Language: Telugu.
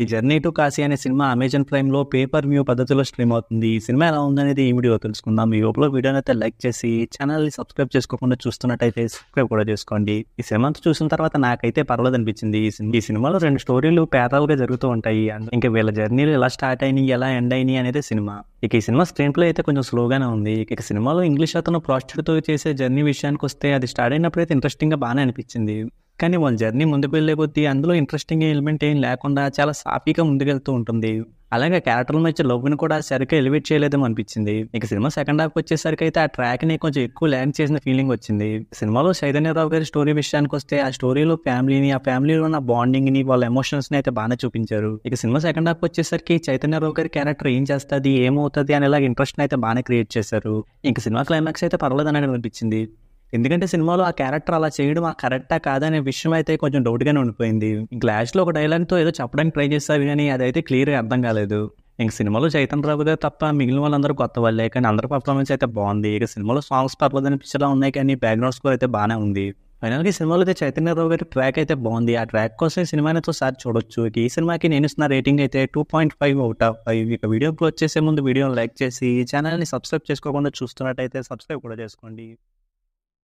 ఈ జర్నీ టు కాశీ అనే సినిమా అమెజాన్ ప్రైమ్లో పేపర్ మ్యూ పద్ధతిలో స్ట్రీమ్ అవుతుంది ఈ సినిమా ఎలా ఉందనేది ఈ వీడియో తెలుసుకుందాం ఈ లోపల వీడియోని అయితే లైక్ చేసి ఛానల్ని సబ్స్క్రైబ్ చేసుకోకుండా చూస్తున్నట్టయితే సబ్స్క్రైబ్ కూడా చేసుకోండి ఈ సినిమా చూసిన తర్వాత నాకైతే పర్వాలేదు అనిపించింది ఈ సినిమాలో రెండు స్టోరీలు గా జరుగుతూ ఉంటాయి ఇంకా వీళ్ళ జర్నీలు ఎలా స్టార్ట్ అయినాయి ఎలా ఎండ్ అయినాయి అనేది సినిమా ఇక ఈ సినిమా స్క్రీన్ ప్లే అయితే కొంచెం స్లోగానే ఉంది ఇక సినిమాలో ఇంగ్లీష్ అతను ప్రాస్టిట్యూట్తో చేసే జర్నీ విషయానికి వస్తే అది స్టార్ట్ అయినప్పుడు అయితే ఇంట్రెస్టింగ్గా బాగానే అనిపించింది కానీ వాళ్ళ జర్నీ ముందుకు వెళ్ళే కొద్దీ అందులో ఇంట్రెస్టింగ్ ఎలిమెంట్ ఏం లేకుండా చాలా సాఫీగా ముందుకెళ్తూ ఉంటుంది అలాగే క్యారెక్టర్ల మధ్య లవ్ని కూడా సరిగ్గా ఎలివేట్ చేయలేదేమో అనిపించింది ఇక సినిమా సెకండ్ హాఫ్ వచ్చేసరికి అయితే ఆ ట్రాక్ ని కొంచెం ఎక్కువ ల్యాండ్ చేసిన ఫీలింగ్ వచ్చింది సినిమాలో చైతన్యరావు గారి స్టోరీ విషయానికి వస్తే ఆ స్టోరీలో ఫ్యామిలీని ఆ ఫ్యామిలీలో ఉన్న బాండింగ్ ని వాళ్ళ ఎమోషన్స్ ని అయితే బాగా చూపించారు ఇక సినిమా సెకండ్ హాఫ్ వచ్చేసరికి చైతన్యరావు గారి క్యారెక్టర్ ఏం చేస్తుంది ఏమవుతుంది అనేలాగా ఇంట్రెస్ట్ అయితే బాగా క్రియేట్ చేశారు ఇక సినిమా క్లైమాక్స్ అయితే పర్వాలేదని అనిపించింది ఎందుకంటే సినిమాలో ఆ క్యారెక్టర్ అలా చేయడం ఆ కరెక్టా కాదనే విషయం అయితే కొంచెం డౌట్గానే ఉండిపోయింది గ్లాష్లో ఒక డైలాగ్తో ఏదో చెప్పడానికి ట్రై చేస్తారు కానీ అదైతే క్లియర్గా అర్థం కాలేదు ఇంక సినిమాలో చైతన్ గారు తప్ప మిగిలిన వాళ్ళందరూ కొత్త వాళ్ళే కానీ అందరి పర్ఫార్మెన్స్ అయితే బాగుంది ఇక సినిమాలో సాంగ్స్ పర్వాలేదు అనిపించేలా ఉన్నాయి కానీ బ్యాక్గ్రౌండ్ స్కోర్ అయితే బాగానే ఉంది ఫైనల్గా సినిమాలో అయితే చైతన్య రావు గారి ట్రాక్ అయితే బాగుంది ఆ ట్రాక్ కోసం సినిమాని సార్ చూడొచ్చు ఈ సినిమాకి నేను ఇస్తున్న రేటింగ్ అయితే two point five out of five ఇక వీడియో క్లోజ్ చేసే ముందు వీడియోని లైక్ చేసి ఛానల్ని సబ్స్క్రైబ్ చేసుకోకుండా చూస్తున్నట్టయితే సబ్స్క్రైబ్ కూడా చేసుకోండి